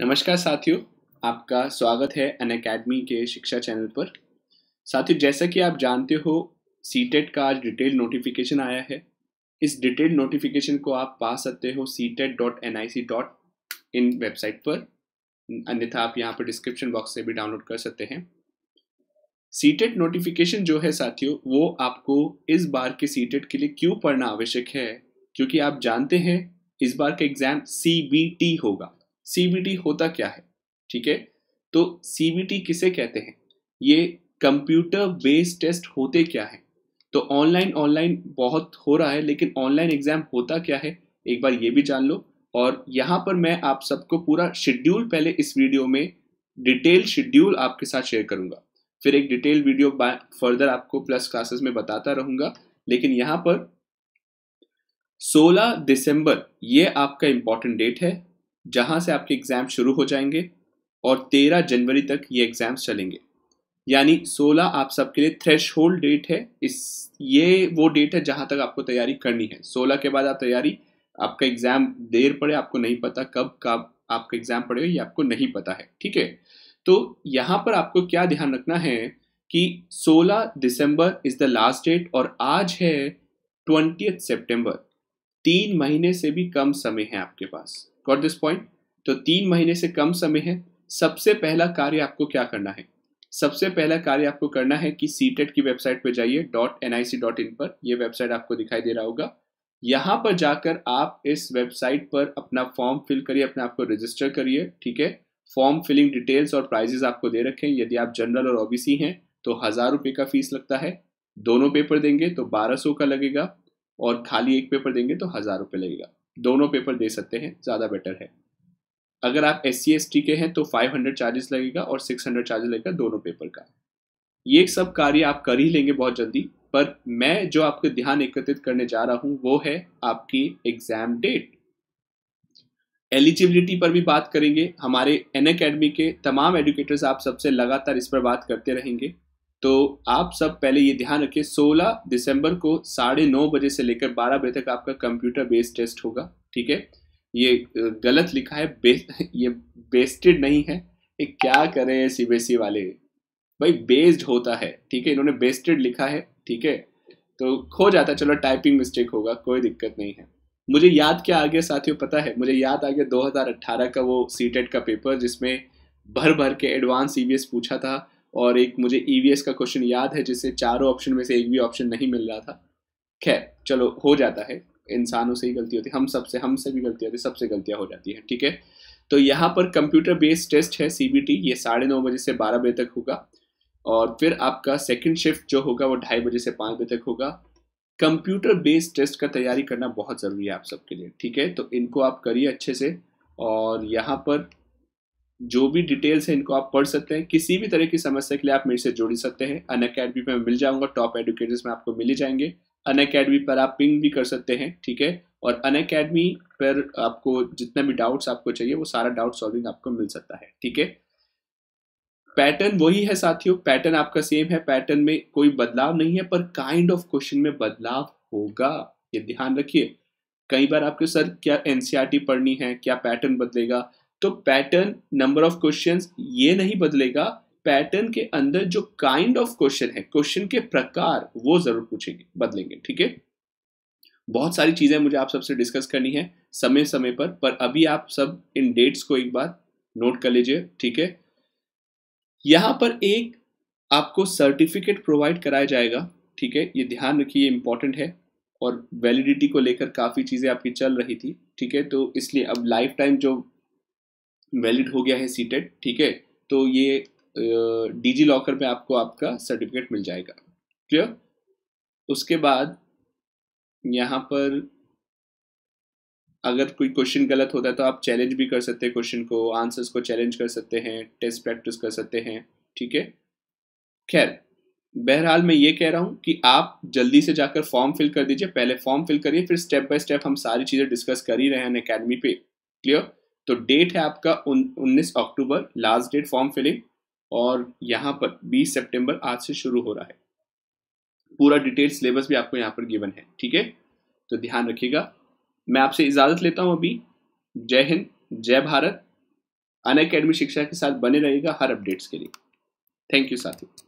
नमस्कार साथियों आपका स्वागत है अन अकेडमी के शिक्षा चैनल पर साथियों जैसा कि आप जानते हो सी टेट e का आज डिटेल नोटिफिकेशन आया है इस डिटेल नोटिफिकेशन को आप पा सकते हो C TET dot N I C dot in website पर अन्यथा आप यहाँ पर डिस्क्रिप्शन बॉक्स से भी डाउनलोड कर सकते हैं सी टेट e नोटिफिकेशन जो है साथियों वो आपको इस बार के सी टेट e के लिए क्यों पढ़ना आवश्यक है क्योंकि आप जानते हैं इस बार का एग्ज़ाम सी बी टी होगा सीबीटी होता क्या है ठीक है तो सीबीटी किसे कहते हैं ये कंप्यूटर बेस्ड टेस्ट होते क्या है तो ऑनलाइन ऑनलाइन बहुत हो रहा है लेकिन ऑनलाइन एग्जाम होता क्या है एक बार ये भी जान लो और यहाँ पर मैं आप सबको पूरा शेड्यूल पहले इस वीडियो में डिटेल शेड्यूल आपके साथ शेयर करूँगा फिर एक डिटेल वीडियो फर्दर आपको प्लस क्लासेस में बताता रहूँगा लेकिन यहाँ पर 16 दिसंबर ये आपका इम्पॉर्टेंट डेट है जहां से आपके एग्ज़ाम शुरू हो जाएंगे और 13 जनवरी तक ये एग्ज़ाम्स चलेंगे यानी 16 आप सबके लिए थ्रेश होल्ड डेट है इस ये वो डेट है जहां तक आपको तैयारी करनी है 16 के बाद आप तैयारी आपका एग्ज़ाम देर पड़े आपको नहीं पता कब कब आपका एग्ज़ाम पड़ेगा ये आपको नहीं पता है ठीक है तो यहाँ पर आपको क्या ध्यान रखना है कि 16 December is the last date और आज है ट्वेंटी सितंबर तीन महीने से भी कम समय है आपके पास गॉट दिस पॉइंट तो तीन महीने से कम समय है सबसे पहला कार्य आपको क्या करना है सबसे पहला कार्य आपको करना है कि सी e की वेबसाइट पर जाइए dot N I C dot in पर यह वेबसाइट आपको दिखाई दे रहा होगा यहां पर जाकर आप इस वेबसाइट पर अपना फॉर्म फिल करिए अपने आप को रजिस्टर करिए ठीक है फॉर्म फिलिंग डिटेल्स और प्राइजेस आपको दे रखें यदि आप जनरल और ओबीसी हैं तो हज़ार रुपए का फीस लगता है दोनों पेपर देंगे तो बारह सौ का लगेगा और खाली एक पेपर देंगे तो हज़ार रुपये लगेगा दोनों पेपर दे सकते हैं ज़्यादा बेटर है अगर आप एस सी के हैं तो 500 चार्जेस लगेगा और 600 चार्जेस लगेगा दोनों पेपर का ये सब कार्य आप कर ही लेंगे बहुत जल्दी पर मैं जो आपके ध्यान एकत्रित करने जा रहा हूँ वो है आपकी एग्जाम डेट एलिजिबिलिटी पर भी बात करेंगे हमारे एन अकेडमी के तमाम एडुकेटर्स आप सबसे लगातार इस पर बात करते रहेंगे तो आप सब पहले ये ध्यान रखिए 16 दिसंबर को साढ़े नौ बजे से लेकर 12 बजे तक आपका कंप्यूटर बेस्ड टेस्ट होगा ठीक है ये गलत लिखा है बे, ये बेस्टेड नहीं है ये क्या करें सीबीएसई e वाले भाई बेस्ड होता है ठीक है इन्होंने बेस्टेड लिखा है ठीक है तो खो जाता है चलो टाइपिंग मिस्टेक होगा कोई दिक्कत नहीं है मुझे याद क्या आ गया साथियों पता है मुझे याद आ गया 2018 का वो सी e का पेपर जिसमें भर भर के एडवांस ई e पूछा था और एक मुझे ई e का क्वेश्चन याद है जिससे चारों ऑप्शन में से एक भी ऑप्शन नहीं मिल रहा था खैर चलो हो जाता है इंसानों से ही गलती होती है हम सबसे से हमसे भी गलती होती है सबसे गलतियाँ हो जाती है ठीक है तो यहाँ पर कंप्यूटर बेस्ड टेस्ट है सी ये साढ़े नौ बजे से बारह बजे तक होगा और फिर आपका सेकंड शिफ्ट जो होगा वो ढाई बजे से पाँच बजे तक होगा कंप्यूटर बेस्ड टेस्ट का तैयारी करना बहुत ज़रूरी है आप सबके लिए ठीक है तो इनको आप करिए अच्छे से और यहाँ पर जो भी डिटेल्स हैं इनको आप पढ़ सकते हैं किसी भी तरह की समस्या के लिए आप मेरे से जोड़ सकते हैं अन अकेडमी पर मिल जाऊंगा टॉप एडुकेटर्स में आपको मिल जाएंगे अन अकेडमी पर आप पिंग भी कर सकते हैं ठीक है और अन अकेडमी पर आपको जितना भी डाउट्स आपको चाहिए वो सारा डाउट सॉल्विंग आपको मिल सकता है ठीक है पैटर्न वही है साथियों पैटर्न आपका सेम है पैटर्न में कोई बदलाव नहीं है पर काइंड ऑफ क्वेश्चन में बदलाव होगा ये ध्यान रखिए कई बार आपके सर क्या एनसीईआरटी पढ़नी है क्या पैटर्न बदलेगा तो पैटर्न नंबर ऑफ क्वेश्चंस ये नहीं बदलेगा पैटर्न के अंदर जो काइंड ऑफ क्वेश्चन है क्वेश्चन के प्रकार वो जरूर पूछेंगे बदलेंगे ठीक है बहुत सारी चीज़ें मुझे आप सबसे डिस्कस करनी है समय समय पर पर अभी आप सब इन डेट्स को एक बार नोट कर लीजिए ठीक है यहाँ पर एक आपको सर्टिफिकेट प्रोवाइड कराया जाएगा ठीक है ये ध्यान रखिए इंपॉर्टेंट है और वैलिडिटी को लेकर काफ़ी चीज़ें आपकी चल रही थी ठीक है तो इसलिए अब लाइफ टाइम जो वैलिड हो गया है सीटेड ठीक है तो ये डी लॉकर में आपको आपका सर्टिफिकेट मिल जाएगा क्लियर उसके बाद यहाँ पर अगर कोई क्वेश्चन गलत होता है तो आप चैलेंज भी कर सकते हैं क्वेश्चन को आंसर्स को चैलेंज कर सकते हैं टेस्ट प्रैक्टिस कर सकते हैं ठीक है खैर बहरहाल मैं ये कह रहा हूँ कि आप जल्दी से जाकर फॉर्म फिल कर दीजिए पहले फॉर्म फिल करिए फिर स्टेप बाय स्टेप हम सारी चीज़ें डिस्कस कर ही रहे हैं अकेडमी पे क्लियर तो डेट है आपका उन्नीस अक्टूबर लास्ट डेट फॉर्म फिलिंग और यहाँ पर 20 सितंबर आज से शुरू हो रहा है पूरा डिटेल सिलेबस भी आपको यहाँ पर गिवन है ठीक है तो ध्यान रखिएगा मैं आपसे इजाज़त लेता हूँ अभी जय हिंद जय भारत अन शिक्षा के साथ बने रहेगा हर अपडेट्स के लिए थैंक यू साथी